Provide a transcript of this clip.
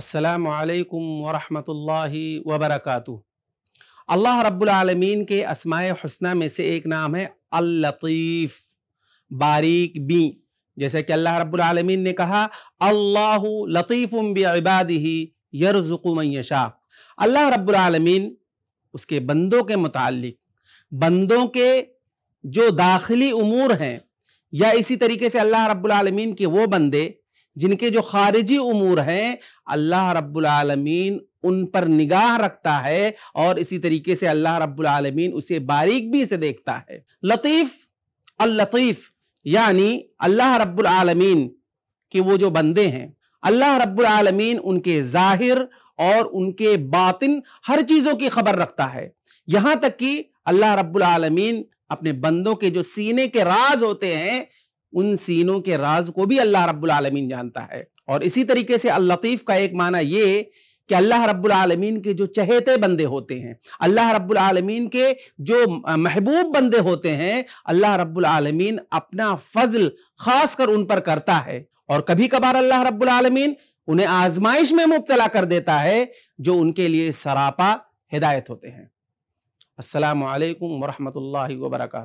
असलकम वरहमल वबरक अल्लाह रब्लमीन के असमाय हसना में से एक नाम है अल्लतीफ़ बारीक बी जैसे कि अल्लाह रब्लमीन ने कहा अल्लाह लतीफ़ुम बबादी यरजुकमयशा अल्लाह रब्लमीन उसके बंदों के मुतालिक बंदों के जो दाखिली उमूर हैं या इसी तरीके से अल्लाह रब्लमीन के वो बंदे जिनके जो खारिजी उमूर हैं अल्लाह रब्बुल आलमीन उन पर निगाह रखता है और इसी तरीके से अल्लाह रब्बुल आलमीन उसे बारीक भी से देखता है लतीफ़ अल्लतीफ़ यानी अल्लाह रब्बुल आलमीन के वो जो बंदे हैं अल्लाह रब्बुल आलमीन उनके ज़ाहिर और उनके बातिन हर चीज़ों की खबर रखता है यहाँ तक कि अल्लाह रब्बुल आलमीन अपने बंदों के जो सीने के राज होते हैं उन सीनों के राज को भी अल्लाह रब्बुल आलमीन जानता है और इसी तरीके से अल्लतीफ़ का एक माना ये कि अल्लाह रब्बुल आलमीन के जो चहेते बंदे होते हैं अल्लाह रब्बुल आलमीन के जो महबूब बंदे होते हैं अल्लाह रब्बुल आलमीन अपना फजल खास कर उन पर करता है और कभी कभार अल्लाह रब्बुल आलमीन उन्हें आजमाइश में मुबतला कर देता है जो उनके लिए सरापा हिदायत होते हैं असलकम वरहमल वर्का